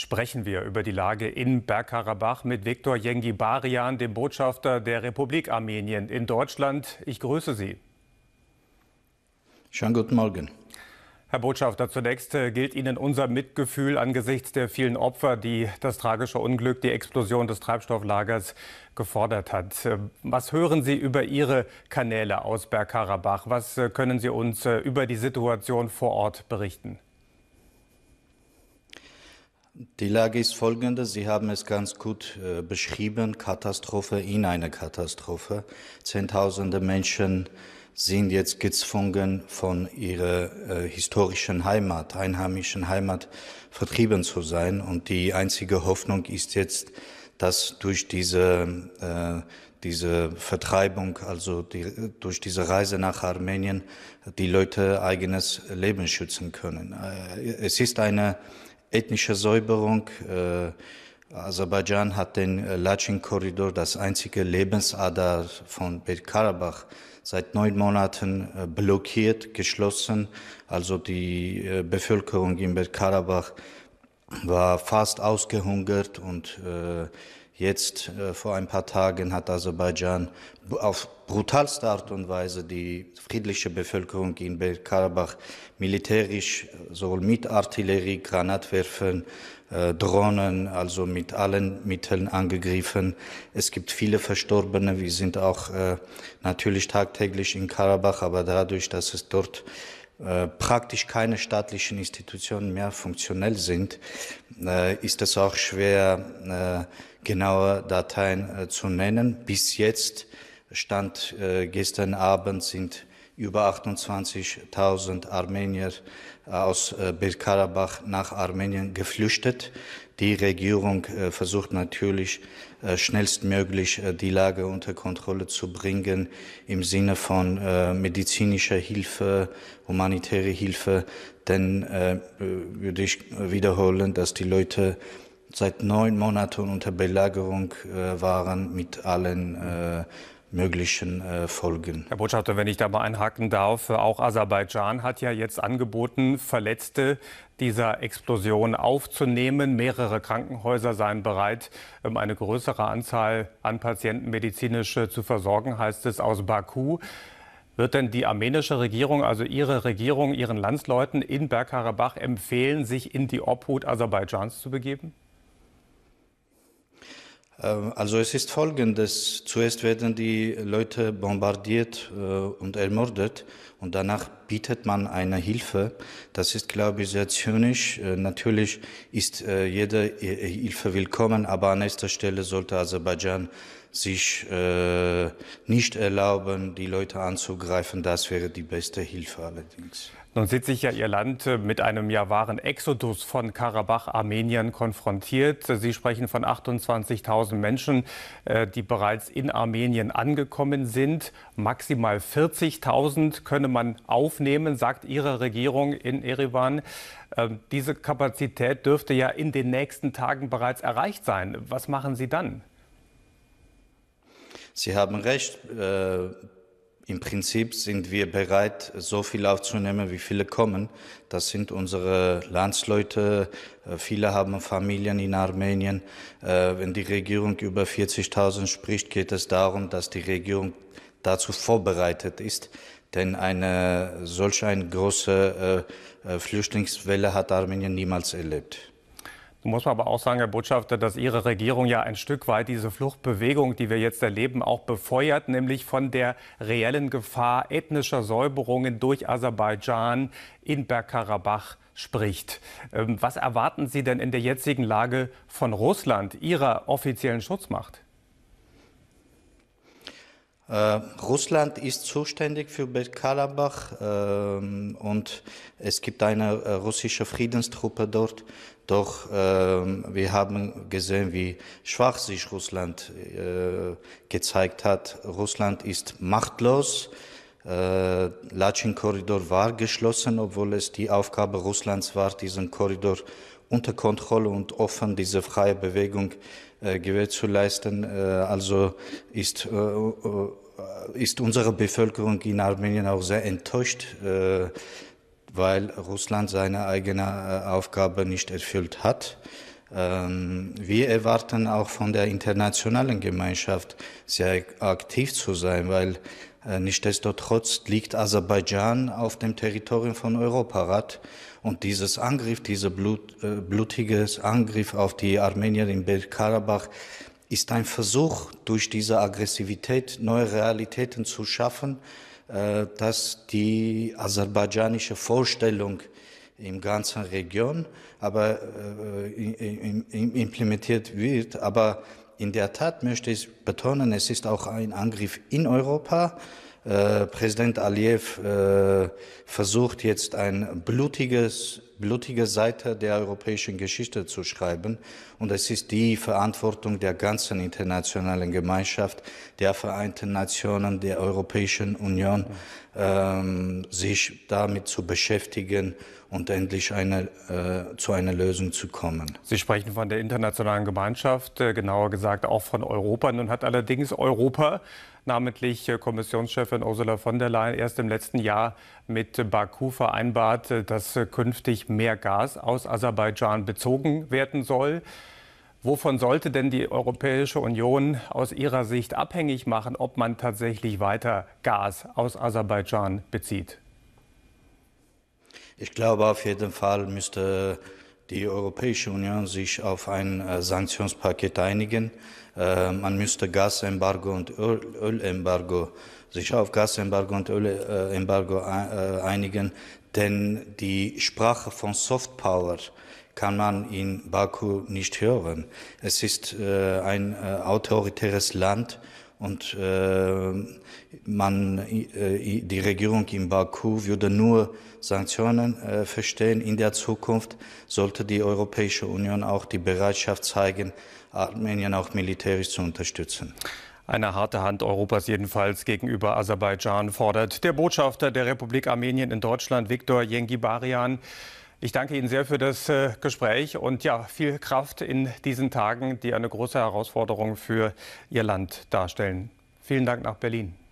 sprechen wir über die Lage in Bergkarabach mit Viktor Yengibarian, dem Botschafter der Republik Armenien in Deutschland. Ich grüße Sie. Schönen guten Morgen. Herr Botschafter, zunächst äh, gilt Ihnen unser Mitgefühl angesichts der vielen Opfer, die das tragische Unglück, die Explosion des Treibstofflagers gefordert hat. Äh, was hören Sie über Ihre Kanäle aus Bergkarabach? Was äh, können Sie uns über die Situation vor Ort berichten? Die Lage ist folgende, Sie haben es ganz gut äh, beschrieben, Katastrophe in einer Katastrophe. Zehntausende Menschen sind jetzt gezwungen, von ihrer äh, historischen Heimat, einheimischen Heimat vertrieben zu sein. Und die einzige Hoffnung ist jetzt, dass durch diese, äh, diese Vertreibung, also die, durch diese Reise nach Armenien, die Leute eigenes Leben schützen können. Äh, es ist eine ethnische Säuberung. Äh, Aserbaidschan hat den äh, Lachin-Korridor, das einzige Lebensader von Bergkarabach, seit neun Monaten äh, blockiert, geschlossen. Also die äh, Bevölkerung in Bergkarabach war fast ausgehungert und äh, jetzt äh, vor ein paar Tagen hat Aserbaidschan auf brutalste Art und Weise die friedliche Bevölkerung in Bergkarabach militärisch äh, sowohl mit Artillerie, Granatwerfen, äh, Drohnen, also mit allen Mitteln angegriffen. Es gibt viele Verstorbene. Wir sind auch äh, natürlich tagtäglich in Karabach, aber dadurch, dass es dort äh, praktisch keine staatlichen Institutionen mehr funktionell sind, äh, ist es auch schwer, äh, genaue Dateien äh, zu nennen. Bis jetzt, Stand äh, gestern Abend, sind über 28.000 Armenier äh, aus äh, Bergkarabach nach Armenien geflüchtet. Die Regierung äh, versucht natürlich schnellstmöglich die Lage unter Kontrolle zu bringen im Sinne von medizinischer Hilfe, humanitäre Hilfe. Denn würde ich wiederholen, dass die Leute seit neun Monaten unter Belagerung waren mit allen möglichen äh, Folgen. Herr Botschafter, wenn ich da mal einhaken darf, äh, auch Aserbaidschan hat ja jetzt angeboten, Verletzte dieser Explosion aufzunehmen. Mehrere Krankenhäuser seien bereit, ähm, eine größere Anzahl an Patienten medizinisch äh, zu versorgen, heißt es aus Baku. Wird denn die armenische Regierung, also Ihre Regierung, Ihren Landsleuten in Bergkarabach empfehlen, sich in die Obhut Aserbaidschans zu begeben? Äh, also es ist folgendes, zuerst werden die Leute bombardiert äh, und ermordet und danach bietet man eine Hilfe. Das ist, glaube ich, sehr zynisch. Äh, natürlich ist äh, jede äh, Hilfe willkommen, aber an erster Stelle sollte Aserbaidschan sich nicht erlauben, die Leute anzugreifen. Das wäre die beste Hilfe allerdings. Nun sieht sich ja Ihr Land mit einem ja wahren Exodus von Karabach-Armeniern konfrontiert. Sie sprechen von 28.000 Menschen, die bereits in Armenien angekommen sind. Maximal 40.000 könne man auf aufnehmen, sagt Ihre Regierung in Erivan. Ähm, diese Kapazität dürfte ja in den nächsten Tagen bereits erreicht sein. Was machen Sie dann? Sie haben recht. Äh, Im Prinzip sind wir bereit, so viel aufzunehmen, wie viele kommen. Das sind unsere Landsleute. Äh, viele haben Familien in Armenien. Äh, wenn die Regierung über 40.000 spricht, geht es darum, dass die Regierung dazu vorbereitet ist. Denn eine solch eine große äh, äh, Flüchtlingswelle hat Armenien niemals erlebt. Nun muss man aber auch sagen, Herr Botschafter, dass Ihre Regierung ja ein Stück weit diese Fluchtbewegung, die wir jetzt erleben, auch befeuert, nämlich von der reellen Gefahr ethnischer Säuberungen durch Aserbaidschan in Bergkarabach spricht. Ähm, was erwarten Sie denn in der jetzigen Lage von Russland, Ihrer offiziellen Schutzmacht? Äh, Russland ist zuständig für Bergkarabach uh, ähm, und es gibt eine uh, russische Friedenstruppe dort. Doch ähm, wir haben gesehen, wie schwach sich Russland äh, gezeigt hat. Russland ist machtlos. Äh, Latschin-Korridor war geschlossen, obwohl es die Aufgabe Russlands war, diesen Korridor unter Kontrolle und offen, diese freie Bewegung äh, äh, Gewähr zu leisten. Äh, also ist äh, ist unsere Bevölkerung in Armenien auch sehr enttäuscht, weil Russland seine eigene Aufgabe nicht erfüllt hat. Ähm, wir erwarten auch von der internationalen Gemeinschaft sehr aktiv zu sein, weil äh, Nichtsdestotrotz liegt Aserbaidschan auf dem Territorium von Europarat und dieses Angriff, dieser Blut, äh, blutige Angriff auf die Armenier in Bergkarabach ist ein Versuch, durch diese Aggressivität neue Realitäten zu schaffen, äh, dass die aserbaidschanische Vorstellung im ganzen Region aber, äh, äh implementiert wird. Aber in der Tat möchte ich betonen, es ist auch ein Angriff in Europa. Äh, Präsident Aliyev äh, versucht jetzt ein blutiges blutige Seite der europäischen Geschichte zu schreiben. Und es ist die Verantwortung der ganzen internationalen Gemeinschaft, der Vereinten Nationen, der Europäischen Union, ähm, sich damit zu beschäftigen und endlich eine, äh, zu einer Lösung zu kommen. Sie sprechen von der internationalen Gemeinschaft, äh, genauer gesagt auch von Europa. Nun hat allerdings Europa, namentlich äh, Kommissionschefin Ursula von der Leyen, erst im letzten Jahr mit Baku vereinbart, äh, dass äh, künftig mehr Gas aus Aserbaidschan bezogen werden soll. Wovon sollte denn die Europäische Union aus ihrer Sicht abhängig machen, ob man tatsächlich weiter Gas aus Aserbaidschan bezieht? Ich glaube, auf jeden Fall müsste die Europäische Union sich auf ein äh, Sanktionspaket einigen. Äh, man müsste Gasembargo und Ölembargo sich auf Gasembargo und Ölembargo äh, einigen denn die Sprache von Softpower kann man in Baku nicht hören. Es ist äh, ein äh, autoritäres Land und äh, man, äh, die Regierung in Baku würde nur Sanktionen äh, verstehen. In der Zukunft sollte die Europäische Union auch die Bereitschaft zeigen, Armenien auch militärisch zu unterstützen. Eine harte Hand Europas jedenfalls gegenüber Aserbaidschan fordert der Botschafter der Republik Armenien in Deutschland, Viktor Yengibarian. Ich danke Ihnen sehr für das äh, Gespräch und ja, viel Kraft in diesen Tagen, die eine große Herausforderung für Ihr Land darstellen. Vielen Dank nach Berlin.